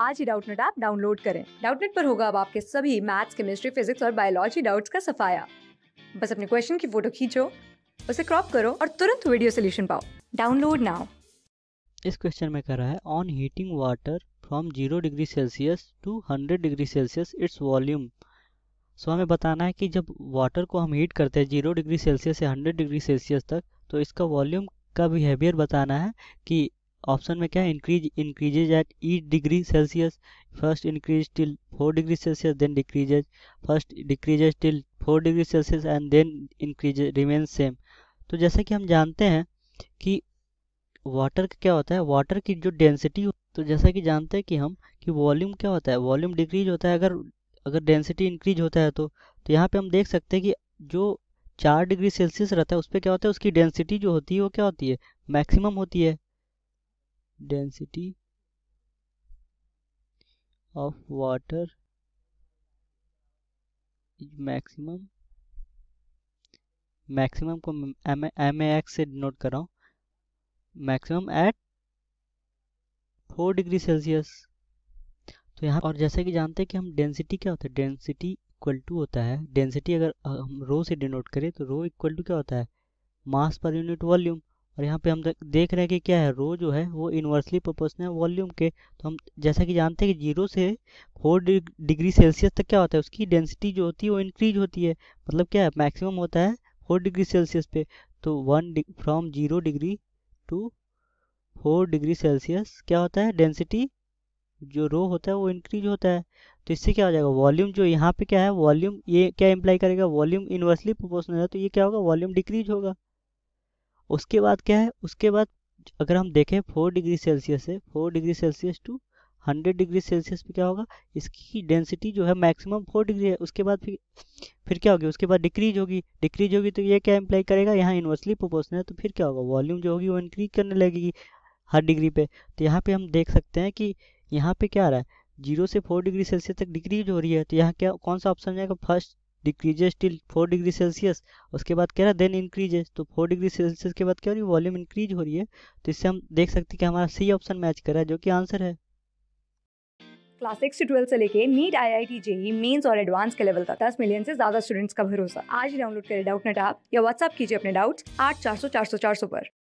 आज ही Doubtnut app download करें डाउटनेट पर होगा अब आपके सभी मैथ्स केमिस्ट्री फिजिक्स और बायोलॉजी डाउट्स का सफाया बस अपने क्वेश्चन की फोटो खींचो उसे क्रॉप करो और तुरंत वीडियो सोल्यूशन पाओ डाउनलोड नाउ इस क्वेश्चन में कह रहा है on heating water from zero degree Celsius to hundred degree Celsius it's volume so हमें बताना है कि जब वाटर को हम हीट करते हैं जीरो डिग्री सेल्सियस से हंड्रेड डिग्री सेल्सियस तक तो इसका वॉल्यूम का बिहेवियर बताना है कि ऑप्शन में क्या है increase increases at eight degree Celsius first increase till four degree Celsius then decreases first decreases till four degree Celsius and then increase remain same तो जैसे कि हम जानते हैं कि वाटर का क्या होता है वाटर की जो डेंसिटी तो जैसा कि जानते हैं कि हम कि वॉल्यूम क्या होता है वॉल्यूम डिक्रीज होता है अगर अगर डेंसिटी इंक्रीज होता है तो तो यहाँ पे हम देख सकते हैं कि जो चार डिग्री सेल्सियस रहता है उस पर क्या होता है उसकी डेंसिटी जो होती है वो क्या होती है मैक्सिमम होती है density of water is maximum maximum को एम एक्स से डिनोट कर रहा हूँ maximum at four degree Celsius तो यहाँ और जैसे कि जानते हैं कि हम डेंसिटी क्या होता है डेंसिटी इक्वल टू होता है डेंसिटी अगर हम रो से डिनोट करें तो रो इक्वल टू क्या होता है मास पर यूनिट वॉल्यूम और यहाँ पे हम देख रहे हैं कि क्या है रो जो है वो इन्वर्सली प्रोपोर्शनल है वॉल्यूम के तो हम जैसा कि जानते हैं कि जीरो से फोर डिग्री सेल्सियस तक क्या होता है उसकी डेंसिटी जो होती है वो इंक्रीज होती है मतलब क्या है मैक्सिमम होता है फोर डिग्री सेल्सियस पे तो one from zero degree to four degree Celsius क्या होता है डेंसिटी जो रो होता है वो इंक्रीज होता है तो इससे क्या हो जाएगा वॉल्यूम जो यहाँ पे क्या है वॉल्यूम ये क्या इम्प्लाई करेगा वॉल्यूम इन्वर्सली प्रोपोर्शनल है तो ये क्या होगा वॉल्यूम डिक्रीज होगा उसके बाद क्या है उसके बाद अगर हम देखें फोर डिग्री सेल्सियस से four degree Celsius to hundred degree Celsius पे क्या होगा इसकी डेंसिटी जो है मैक्सिमम फोर डिग्री है उसके बाद फिर फिर क्या होगी उसके बाद डिक्रीज होगी डिक्रीज होगी तो ये क्या इम्प्लाई करेगा यहाँ इन्वर्सली प्रोपोर्शनल है तो फिर क्या होगा वॉल्यूम जो होगी वो इंक्रीज करने लगेगी हर डिग्री पे तो यहाँ पे हम देख सकते हैं कि यहाँ पे क्या आ रहा है जीरो से फोर डिग्री सेल्सियस तक डिक्रीज हो रही है तो यहाँ क्या कौन सा ऑप्शन जाएगा first decreases till four degree Celsius उसके बाद कह रहा है देन इंक्रीजेस तो फोर डिग्री सेल्सियस के बाद क्या हो रही है वॉल्यूम इंक्रीज हो रही है तो इससे हम देख सकते हैं कि हमारा सी ऑप्शन मैच कर रहा है जो कि आंसर है क्लास सिक्स से ट्वेल्व से लेके NEET I I T JEE mains और एडवांस के लेवल तक दस मिलियन से ज्यादा स्टूडेंट्स का भरोसा आज डाउनलोड करें डाउट नेट आप या व्हाट्सअप कीजिए अपने डाउट्स आठ चार सौ चार सौ चार सौ पर